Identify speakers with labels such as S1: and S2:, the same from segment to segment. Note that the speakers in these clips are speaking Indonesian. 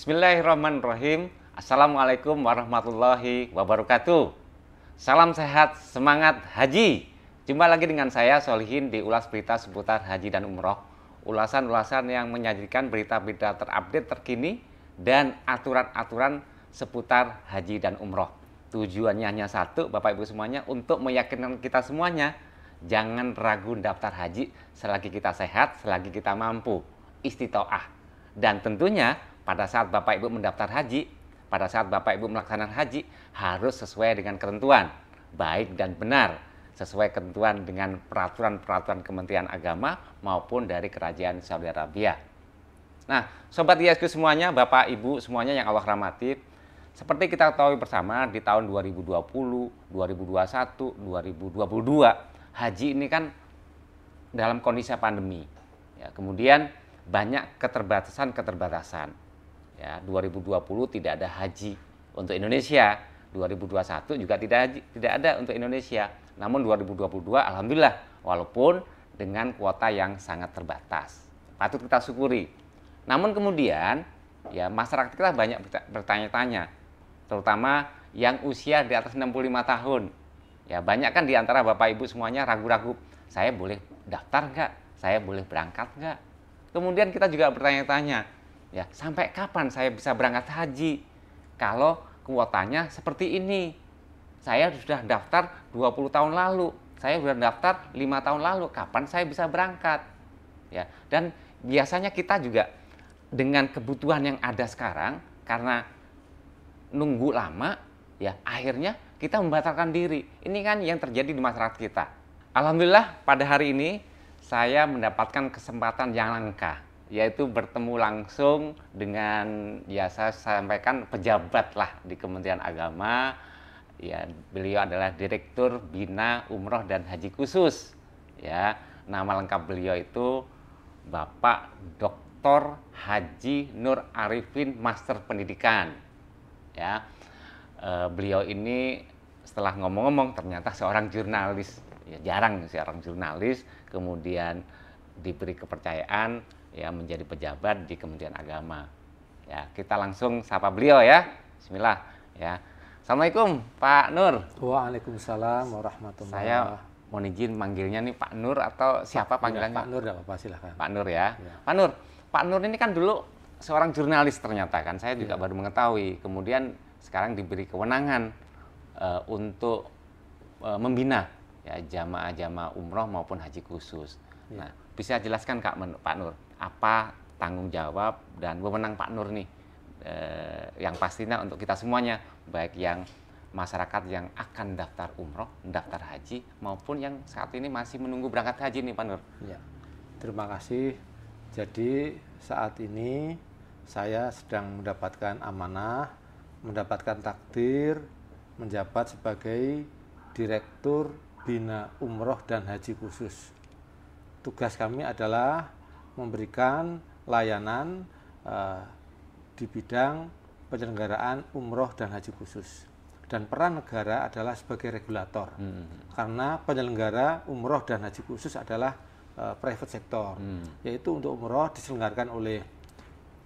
S1: Bismillahirrahmanirrahim. Assalamualaikum warahmatullahi wabarakatuh. Salam sehat, semangat haji. Jumpa lagi dengan saya Solihin di ulas berita seputar haji dan umroh. Ulasan-ulasan yang menyajikan berita-berita terupdate terkini dan aturan-aturan seputar haji dan umroh. Tujuannya hanya satu, Bapak Ibu semuanya, untuk meyakinkan kita semuanya jangan ragu daftar haji selagi kita sehat, selagi kita mampu, istitoah. Dan tentunya pada saat Bapak Ibu mendaftar haji, pada saat Bapak Ibu melaksanakan haji harus sesuai dengan ketentuan, baik dan benar, sesuai ketentuan dengan peraturan-peraturan Kementerian Agama maupun dari Kerajaan Saudi Arabia. Nah, sobat Yesus semuanya, Bapak Ibu semuanya yang Allah rahmati, seperti kita ketahui bersama di tahun 2020, 2021, 2022, haji ini kan dalam kondisi pandemi. Ya, kemudian banyak keterbatasan-keterbatasan Ya, 2020 tidak ada haji untuk Indonesia. 2021 juga tidak haji, tidak ada untuk Indonesia. Namun 2022 alhamdulillah walaupun dengan kuota yang sangat terbatas. Patut kita syukuri. Namun kemudian ya masyarakat kita banyak bertanya-tanya terutama yang usia di atas 65 tahun. Ya banyak kan di antara Bapak Ibu semuanya ragu-ragu, saya boleh daftar nggak? Saya boleh berangkat nggak? Kemudian kita juga bertanya-tanya, Ya, sampai kapan saya bisa berangkat haji kalau kuotanya seperti ini? Saya sudah daftar 20 tahun lalu, saya sudah daftar lima tahun lalu, kapan saya bisa berangkat? Ya, dan biasanya kita juga dengan kebutuhan yang ada sekarang karena nunggu lama ya akhirnya kita membatalkan diri. Ini kan yang terjadi di masyarakat kita. Alhamdulillah pada hari ini saya mendapatkan kesempatan yang langka yaitu bertemu langsung dengan ya saya sampaikan pejabat lah di Kementerian Agama ya beliau adalah direktur bina umroh dan haji khusus ya nama lengkap beliau itu Bapak Dr. Haji Nur Arifin Master Pendidikan ya e, beliau ini setelah ngomong-ngomong ternyata seorang jurnalis ya jarang seorang jurnalis kemudian diberi kepercayaan ya menjadi pejabat di Kementerian Agama. Ya, kita langsung sapa beliau ya. Bismillah ya. Assalamualaikum Pak Nur. Waalaikumsalam warahmatullahi wabarakatuh. Saya mohon izin manggilnya nih Pak Nur atau siapa Pak, iya, panggilannya? Pak Nur apa-apa silahkan. Pak Nur ya. ya. Pak Nur, Pak Nur ini kan dulu seorang jurnalis ternyata kan. Saya juga ya. baru mengetahui. Kemudian sekarang diberi kewenangan uh, untuk uh, membina ya jamaah-jamaah umroh maupun haji khusus. Ya. Nah, bisa jelaskan Kak Pak Nur apa tanggung jawab dan wewenang Pak Nur nih eh, yang pastinya untuk kita semuanya baik yang masyarakat yang akan daftar umroh, daftar haji maupun yang saat ini masih menunggu berangkat haji nih Pak Nur. Ya.
S2: Terima kasih. Jadi saat ini saya sedang mendapatkan amanah, mendapatkan takdir menjabat sebagai Direktur Bina Umroh dan Haji Khusus. Tugas kami adalah memberikan layanan uh, di bidang penyelenggaraan umroh dan haji khusus. Dan peran negara adalah sebagai regulator,
S1: hmm.
S2: karena penyelenggara umroh dan haji khusus adalah uh, private sector, hmm. yaitu untuk umroh diselenggarakan oleh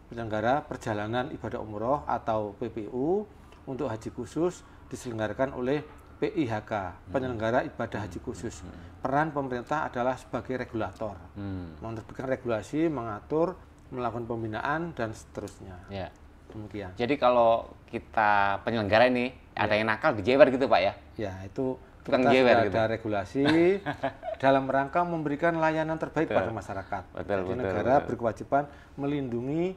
S2: penyelenggara perjalanan ibadah umroh atau PPU, untuk haji khusus diselenggarakan oleh PIHK, hmm. penyelenggara ibadah haji hmm. khusus. Hmm. Peran pemerintah adalah sebagai regulator, hmm. menerbitkan regulasi, mengatur, melakukan pembinaan dan seterusnya.
S1: Ya. Demikian. Jadi kalau kita penyelenggara ini ya. ada yang nakal dijewer gitu pak ya?
S2: Ya itu Tukang kita gitu. ada regulasi dalam rangka memberikan layanan terbaik betul. pada masyarakat.
S1: Betul, Jadi betul, negara betul.
S2: berkewajiban melindungi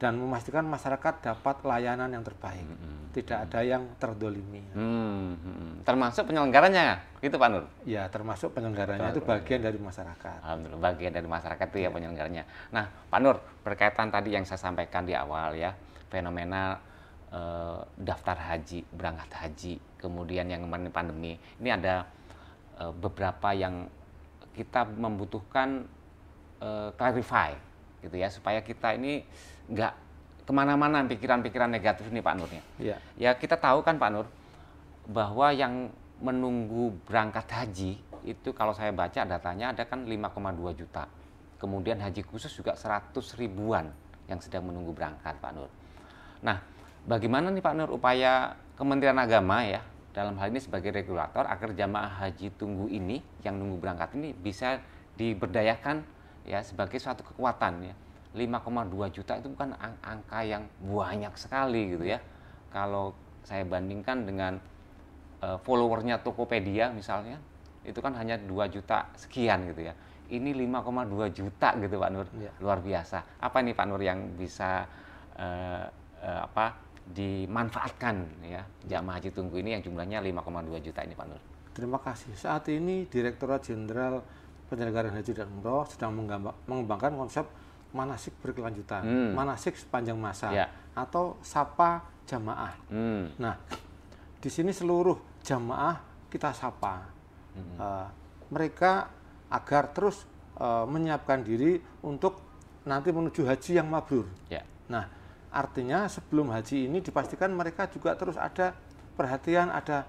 S2: dan memastikan masyarakat dapat layanan yang terbaik. Hmm. Tidak ada yang terdolimi.
S1: Hmm. Hmm. Termasuk penyelenggaranya, gitu Pak Nur? Ya, termasuk penyelenggaranya Betul. itu bagian dari masyarakat. Alhamdulillah, bagian dari masyarakat itu ya, ya penyelenggaranya. Nah, Pak Nur, berkaitan tadi yang saya sampaikan di awal ya, fenomena eh, daftar haji, berangkat haji, kemudian yang kemarin pandemi, ini ada eh, beberapa yang kita membutuhkan eh, clarify, gitu ya, supaya kita ini nggak kemana-mana pikiran-pikiran negatif nih Pak Nur ya. Iya. ya. kita tahu kan Pak Nur bahwa yang menunggu berangkat haji itu kalau saya baca datanya ada kan 5,2 juta. Kemudian haji khusus juga 100 ribuan yang sedang menunggu berangkat Pak Nur. Nah, bagaimana nih Pak Nur upaya Kementerian Agama ya dalam hal ini sebagai regulator agar jamaah haji tunggu ini yang nunggu berangkat ini bisa diberdayakan ya sebagai suatu kekuatan ya 5,2 juta itu bukan angka yang banyak sekali gitu ya. Kalau saya bandingkan dengan uh, followernya Tokopedia misalnya, itu kan hanya 2 juta sekian gitu ya. Ini 5,2 juta gitu Pak Nur, ya. luar biasa. Apa ini Pak Nur yang bisa uh, uh, apa dimanfaatkan ya jamaah haji tunggu ini yang jumlahnya 5,2 juta ini Pak Nur.
S2: Terima kasih. Saat ini Direktorat Jenderal Penyelenggaraan Haji dan Umroh sedang mengembangkan konsep manasik berkelanjutan, hmm. manasik sepanjang masa, ya. atau sapa jamaah. Hmm. Nah, di sini seluruh jamaah kita sapa. Hmm. Uh, mereka agar terus uh, menyiapkan diri untuk nanti menuju haji yang mabrur. Ya. Nah, artinya sebelum haji ini dipastikan mereka juga terus ada perhatian, ada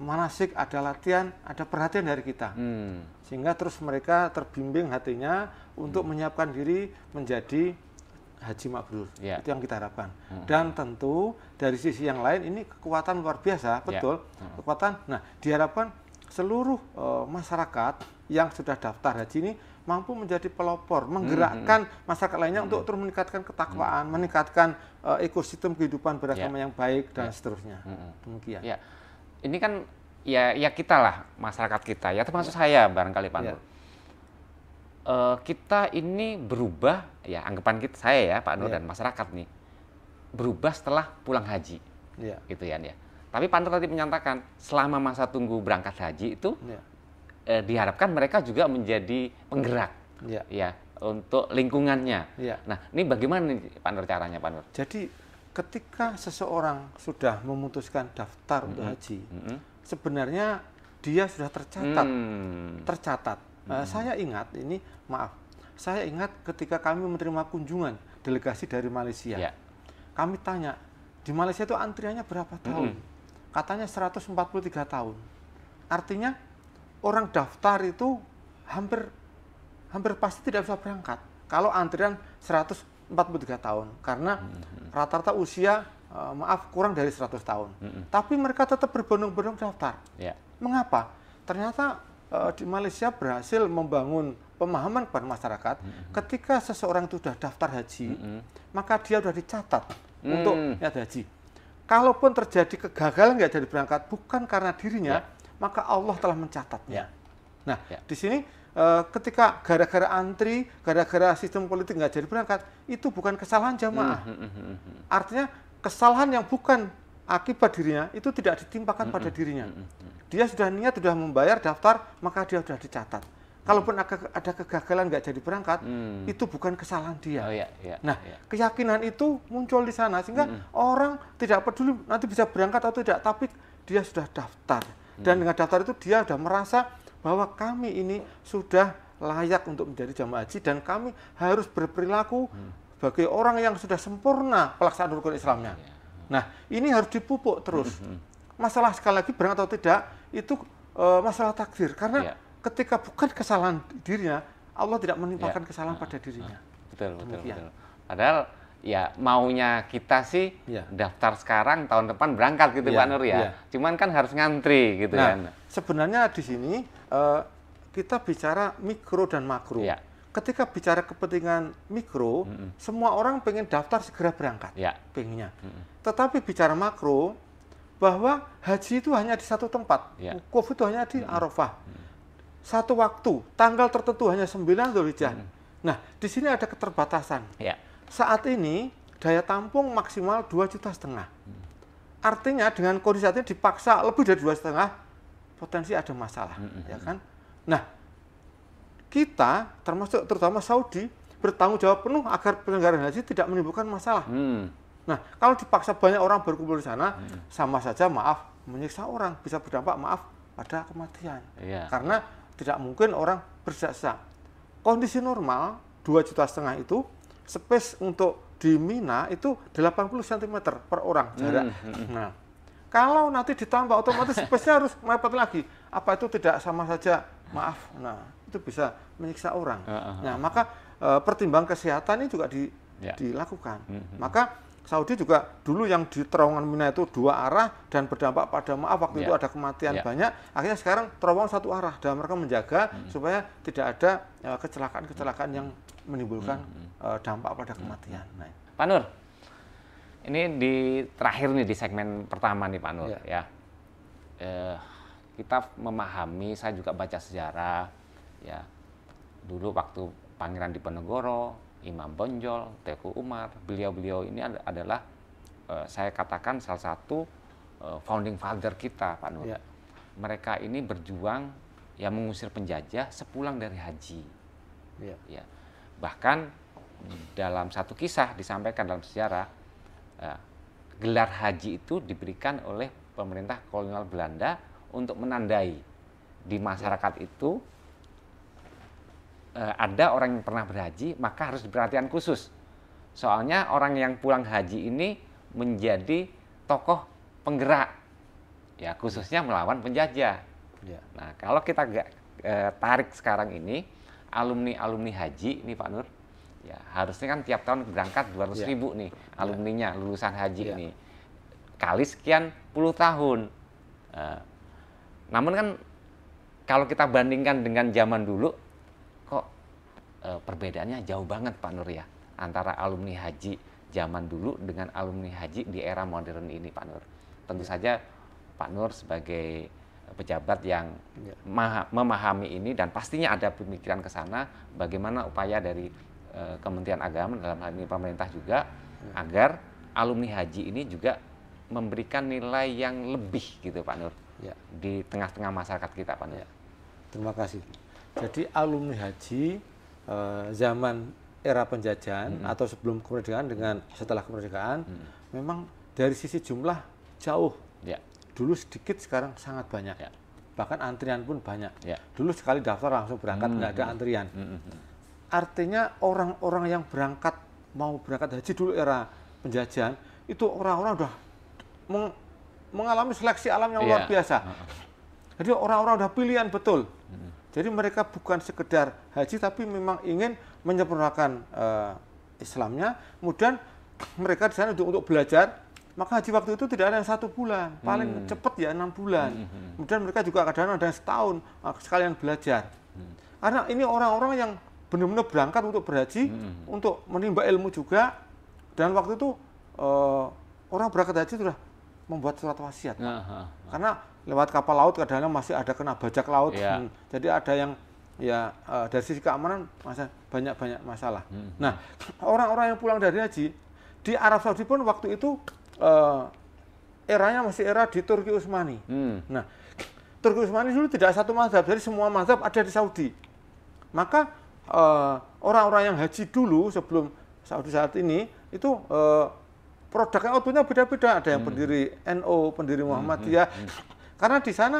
S2: manasik, ada latihan, ada perhatian dari kita. Hmm. Sehingga terus mereka terbimbing hatinya untuk hmm. menyiapkan diri menjadi haji mabrur. Yeah. Itu yang kita harapkan. Hmm. Dan tentu dari sisi yang lain ini kekuatan luar biasa, ya. betul. Yeah. Hmm. Kekuatan. Nah, diharapkan seluruh uh, masyarakat yang sudah daftar haji ini mampu menjadi pelopor, menggerakkan hmm. hmm, hmm. masyarakat lainnya hmm. untuk hmm. terus meningkatkan ketakwaan, hmm. meningkatkan uh, ekosistem kehidupan beragama ya. yeah. yang baik dan yeah. seterusnya. Hmm. Demikian. Yeah ini kan
S1: ya ya kita lah masyarakat kita ya termasuk saya barangkali Pak Nur. Ya. Uh, kita ini berubah ya anggapan kita saya ya Pak Nur ya. dan masyarakat nih berubah setelah pulang haji. Ya. Gitu ya ya. Tapi Pak Nur tadi menyatakan selama masa tunggu berangkat haji itu ya. eh, diharapkan mereka juga menjadi penggerak. Ya. ya untuk lingkungannya. Ya. Nah, ini bagaimana nih Pak Nur caranya Pak Nur? Jadi ketika
S2: seseorang
S1: sudah memutuskan daftar mm -hmm. untuk haji, mm -hmm. sebenarnya
S2: dia sudah tercatat,
S1: mm.
S2: tercatat. Mm -hmm. uh, saya ingat ini, maaf, saya ingat ketika kami menerima kunjungan delegasi dari Malaysia, yeah. kami tanya di Malaysia itu antriannya berapa tahun? Mm -hmm. Katanya 143 tahun. Artinya orang daftar itu hampir hampir pasti tidak bisa berangkat. Kalau antrian 100 43 tahun karena hmm. rata-rata usia uh, maaf kurang dari 100 tahun. Mm Tapi mereka tetap berbondong-bondong daftar. Yeah. Mengapa? Ternyata uh, di Malaysia berhasil membangun pemahaman kepada masyarakat mm ketika seseorang itu sudah daftar haji, mm maka dia sudah dicatat mm. untuk niat haji. Kalaupun terjadi kegagalan nggak jadi berangkat bukan karena dirinya, yeah. maka Allah telah mencatatnya. Yeah. Nah, yeah. di sini Eh, ketika gara-gara antri, gara-gara sistem politik nggak jadi berangkat, itu bukan kesalahan jamaah.
S1: Hmm, hmm, hmm,
S2: Artinya kesalahan yang bukan akibat dirinya itu tidak ditimpakan pada dirinya. Dia sudah niat, sudah membayar daftar, maka dia sudah dicatat. Kalaupun ada kegagalan nggak jadi berangkat, hmm. itu bukan kesalahan dia. Oh, iya, iya, nah, iya. keyakinan itu muncul di sana sehingga hmm. orang tidak peduli nanti bisa berangkat atau tidak, tapi dia sudah daftar dan dengan daftar itu dia sudah merasa bahwa kami ini sudah layak untuk menjadi jamaah haji dan kami harus berperilaku hmm. bagi orang yang sudah sempurna pelaksanaan rukun Islamnya. Iya. Nah, ini harus dipupuk terus. Mhm. Masalah sekali lagi berangkat atau tidak itu e, masalah takdir karena yeah. ketika bukan kesalahan dirinya, Allah tidak menimpakan yeah. kesalahan ah, pada dirinya. Ah.
S1: Betul, betul, betul. Padahal ya maunya kita sih ya. daftar sekarang tahun depan berangkat gitu ya, Pak Nur ya. ya. Cuman kan harus ngantri gitu nah, kan.
S2: Sebenarnya di sini uh, kita bicara mikro dan makro. Ya. Ketika bicara kepentingan mikro, mm -mm. semua orang pengen daftar segera berangkat, ya. pengennya. Mm -mm. Tetapi bicara makro, bahwa haji itu hanya di satu tempat, ya. COVID itu hanya di mm -mm. Arafah, mm -mm. satu waktu, tanggal tertentu hanya sembilan Zulhijjah. Mm -mm. Nah, di sini ada keterbatasan. Ya saat ini daya tampung maksimal dua juta setengah. Artinya dengan kondisi saat ini dipaksa lebih dari dua setengah, potensi ada masalah, ya kan? Nah, kita termasuk terutama Saudi bertanggung jawab penuh agar penyelenggaraan haji tidak menimbulkan masalah. Hmm. Nah, kalau dipaksa banyak orang berkumpul di sana, hmm. sama saja maaf menyiksa orang, bisa berdampak maaf pada kematian. Yeah. Karena tidak mungkin orang berjasa. Kondisi normal dua juta setengah itu space untuk di Mina itu 80 cm per orang hmm, jarak. Hmm, hmm. Nah, kalau nanti ditambah otomatis space-nya harus mepet lagi. Apa itu tidak sama saja? Maaf. Nah, itu bisa menyiksa orang. Ah, ah, nah, ah, maka uh, pertimbang kesehatan ini juga di, yeah. dilakukan. Hmm, maka Saudi juga dulu yang di terowongan Mina itu dua arah dan berdampak pada maaf waktu yeah. itu ya. ada kematian yeah. banyak. Akhirnya sekarang terowongan satu arah dan mereka menjaga hmm. supaya tidak ada eh, kecelakaan-kecelakaan uh, yang menimbulkan hmm. uh, dampak pada kematian. Nah.
S1: Pak Nur, ini di terakhir nih di segmen pertama nih Pak Nur ya. ya. Eh, kita memahami, saya juga baca sejarah ya. Dulu waktu Pangeran Diponegoro, Imam Bonjol, Teku Umar, beliau-beliau ini adalah eh, saya katakan salah satu eh, founding father kita Pak Nur. Ya. Mereka ini berjuang ya mengusir penjajah sepulang dari haji. Ya. ya Bahkan dalam satu kisah disampaikan dalam sejarah, ya, gelar haji itu diberikan oleh pemerintah kolonial Belanda untuk menandai di masyarakat itu e, ada orang yang pernah berhaji, maka harus diperhatikan khusus. Soalnya orang yang pulang haji ini menjadi tokoh penggerak, ya khususnya melawan penjajah. Ya. Nah, kalau kita gak, e, tarik sekarang ini, alumni-alumni haji nih Pak Nur. Ya, harusnya kan tiap tahun berangkat 200.000 iya. yeah. ribu nih yeah. alumninya lulusan haji yeah. ini. Kali sekian puluh tahun. Uh, namun kan kalau kita bandingkan dengan zaman dulu kok uh, perbedaannya jauh banget Pak Nur ya antara alumni haji zaman dulu dengan alumni haji di era modern ini Pak Nur. Tentu iya. saja Pak Nur sebagai pejabat yang yeah. Ya. memahami ini dan pastinya ada pemikiran ke sana bagaimana upaya dari uh, Kementerian Agama dalam hal ini pemerintah juga yeah. agar alumni haji ini juga memberikan nilai yang lebih gitu Pak Nur yeah. di tengah-tengah masyarakat kita Pak Nur. Ya.
S2: Terima kasih. Jadi alumni haji uh, zaman era penjajahan mm -hmm. atau sebelum kemerdekaan dengan setelah kemerdekaan mm -hmm. memang dari sisi jumlah jauh. yeah dulu sedikit sekarang sangat banyak ya. bahkan antrian pun banyak ya. dulu sekali daftar langsung berangkat hmm. nggak ada hmm, antrian hmm, hmm, hmm. artinya orang-orang yang berangkat mau berangkat haji dulu era penjajahan itu orang-orang udah meng mengalami seleksi alam yang yeah. luar iya. biasa jadi orang-orang udah pilihan betul hmm. jadi mereka bukan sekedar haji tapi memang ingin menyempurnakan uh, Islamnya kemudian mereka di sana untuk belajar maka haji waktu itu tidak ada yang satu bulan, paling hmm. cepat ya enam bulan. Hmm, hmm, hmm. Kemudian mereka juga kadang-kadang ada yang setahun eh, sekalian belajar. Hmm. Karena ini orang-orang yang benar-benar berangkat untuk berhaji, hmm. hmm untuk menimba ilmu juga. Dan waktu itu uh, orang berangkat haji sudah membuat surat wasiat, nah, karena lewat kapal laut kadang-kadang masih ada kena bajak laut. Yeah. Hmm. Jadi ada yang ya uh, dari sisi keamanan masih banyak-banyak masalah. Hmm. Nah orang-orang yang pulang dari haji di Arab Saudi pun waktu itu uh, eranya masih era di Turki Utsmani. Hmm. Nah, Turki Utsmani dulu tidak satu mazhab, jadi semua mazhab ada di Saudi. Maka eh, orang-orang uh, yang haji dulu sebelum Saudi saat ini itu uh, produknya outputnya beda-beda. Ada yang hmm. pendiri NO, pendiri hmm, Muhammadiyah. Hmm. Hmm. Karena di sana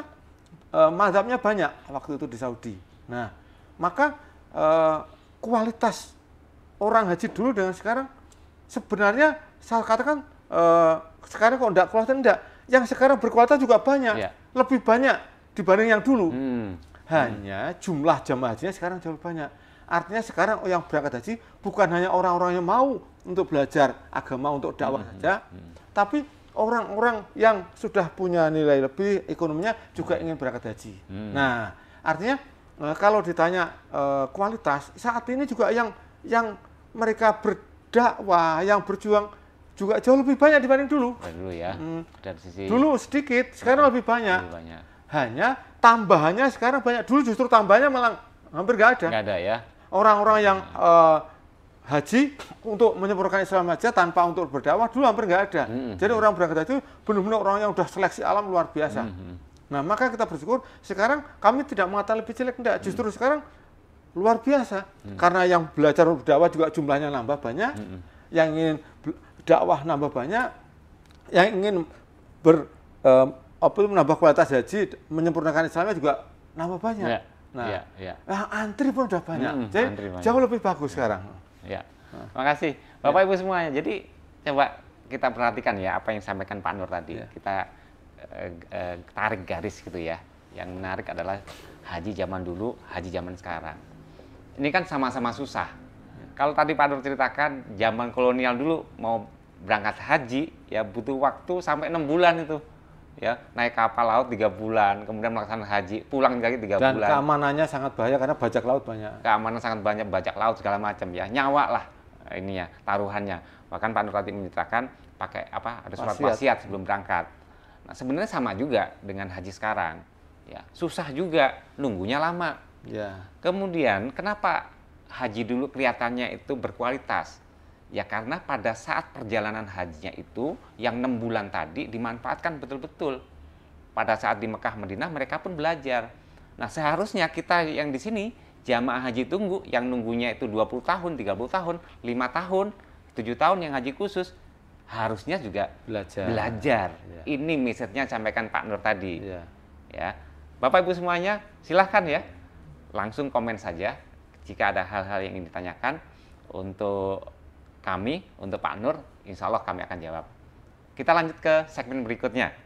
S2: uh, mazhabnya banyak waktu itu di Saudi. Nah, maka uh, kualitas orang haji dulu dengan sekarang sebenarnya saya katakan uh, sekarang kok enggak kualitas enggak. Yang sekarang berkualitas juga banyak, yeah. lebih banyak dibanding yang dulu. Hmm. Hanya hmm. jumlah jamaah hajinya sekarang jauh banyak. Artinya sekarang yang berangkat haji bukan hanya orang-orang yang mau untuk belajar agama untuk dakwah hmm. saja, hmm. tapi orang-orang yang sudah punya nilai lebih ekonominya juga hmm. ingin berangkat haji. Hmm. Nah, artinya eh, kalau ditanya eh, kualitas saat ini juga yang yang mereka berdakwah, yang berjuang juga jauh lebih banyak dibanding dulu.
S1: Dari dulu ya. Hmm. Dari sisi dulu
S2: sedikit, sekarang lebih, banyak. lebih banyak. Hanya tambahannya sekarang banyak. Dulu justru tambahannya malah hampir nggak ada. Nggak ada ya. Orang-orang yang uh, haji untuk menyempurnakan Islam aja tanpa untuk berdakwah dulu hampir nggak ada. Hmm. hmm. Jadi orang berangkat itu benar-benar orang yang sudah seleksi alam luar biasa. Hmm, hmm. Nah maka kita bersyukur sekarang kami tidak mengatakan lebih jelek, enggak. Hmm. Justru hmm. sekarang luar biasa. Hmm. Karena yang belajar berdakwah juga jumlahnya nambah banyak. Hmm. Yang ingin dakwah nambah banyak, yang ingin ber eh, apa itu menambah kualitas haji, menyempurnakan Islamnya juga nambah banyak. Ya.
S1: Nah, ya, ya.
S2: Nah, antri pun udah banyak. Hmm, Jadi banyak. jauh lebih bagus ya. sekarang.
S1: Ya. Nah. Makasih Bapak ya. Ibu semuanya. Jadi coba kita perhatikan ya apa yang disampaikan Pak Nur tadi. Ya. Kita eh, eh, tarik garis gitu ya. Yang menarik adalah haji zaman dulu, haji zaman sekarang. Ini kan sama-sama susah kalau tadi Pak Nur ceritakan zaman kolonial dulu mau berangkat haji ya butuh waktu sampai enam bulan itu ya naik kapal laut tiga bulan kemudian melaksanakan haji pulang lagi tiga bulan dan
S2: keamanannya sangat bahaya karena bajak laut banyak
S1: keamanan sangat banyak bajak laut segala macam ya nyawa lah ini ya taruhannya bahkan Pak Nur tadi menceritakan pakai apa ada surat wasiat. wasiat sebelum berangkat nah sebenarnya sama juga dengan haji sekarang ya susah juga nunggunya lama ya. kemudian kenapa haji dulu kelihatannya itu berkualitas? Ya karena pada saat perjalanan hajinya itu yang enam bulan tadi dimanfaatkan betul-betul. Pada saat di Mekah Madinah mereka pun belajar. Nah seharusnya kita yang di sini jamaah haji tunggu yang nunggunya itu 20 tahun, 30 tahun, 5 tahun, 7 tahun yang haji khusus harusnya juga belajar. Belajar. Ya. Ini misalnya sampaikan Pak Nur tadi. Ya. ya. Bapak Ibu semuanya silahkan ya langsung komen saja jika ada hal-hal yang ingin ditanyakan untuk kami, untuk Pak Nur, insya Allah kami akan jawab. Kita lanjut ke segmen berikutnya.